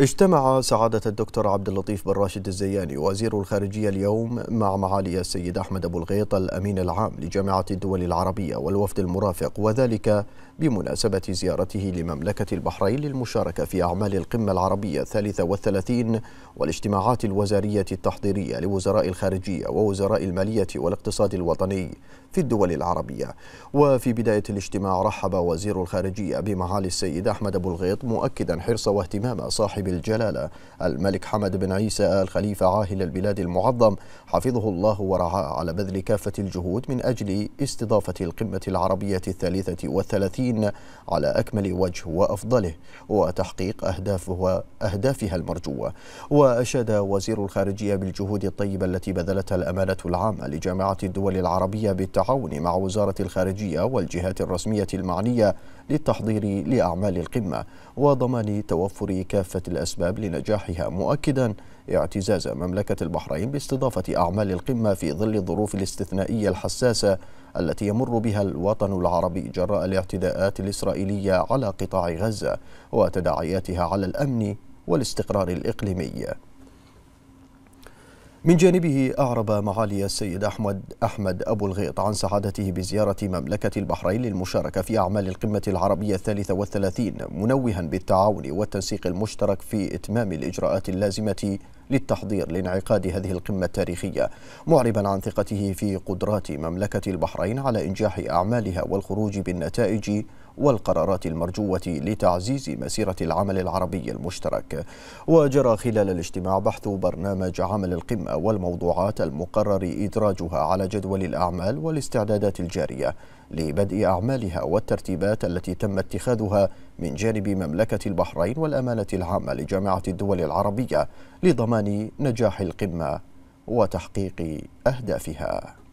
اجتمع سعادة الدكتور عبد اللطيف بن راشد الزياني وزير الخارجية اليوم مع معالي السيد أحمد أبو الغيط الأمين العام لجامعة الدول العربية والوفد المرافق وذلك بمناسبة زيارته لمملكة البحرين للمشاركة في أعمال القمة العربية الثالثة والثلاثين والاجتماعات الوزارية التحضيرية لوزراء الخارجية ووزراء المالية والاقتصاد الوطني في الدول العربية وفي بداية الاجتماع رحب وزير الخارجية بمعالي السيد أحمد أبو الغيط مؤكدا حرص واهتمام صاحب صاحب طيب الجلالة الملك حمد بن عيسى آل خليفة عاهل البلاد المعظم حفظه الله ورعاه على بذل كافة الجهود من أجل استضافة القمة العربية الثالثة والثلاثين على أكمل وجه وأفضله وتحقيق أهدافها, أهدافها المرجوة وأشاد وزير الخارجية بالجهود الطيبة التي بذلتها الأمانة العامة لجامعة الدول العربية بالتعاون مع وزارة الخارجية والجهات الرسمية المعنية للتحضير لأعمال القمة وضمان توفر كافة الأسباب لنجاحها مؤكدا اعتزاز مملكة البحرين باستضافة أعمال القمة في ظل الظروف الاستثنائية الحساسة التي يمر بها الوطن العربي جراء الاعتداءات الإسرائيلية على قطاع غزة وتداعياتها على الأمن والاستقرار الإقليمي من جانبه أعرب معالي السيد أحمد أحمد أبو الغيط عن سعادته بزيارة مملكة البحرين للمشاركة في أعمال القمة العربية الثالثة والثلاثين منوها بالتعاون والتنسيق المشترك في إتمام الإجراءات اللازمة للتحضير لانعقاد هذه القمة التاريخية معربا عن ثقته في قدرات مملكة البحرين على إنجاح أعمالها والخروج بالنتائج والقرارات المرجوة لتعزيز مسيرة العمل العربي المشترك وجرى خلال الاجتماع بحث برنامج عمل القمة والموضوعات المقرر إدراجها على جدول الأعمال والاستعدادات الجارية لبدء أعمالها والترتيبات التي تم اتخاذها من جانب مملكة البحرين والأمانة العامة لجامعة الدول العربية لضمان نجاح القمة وتحقيق أهدافها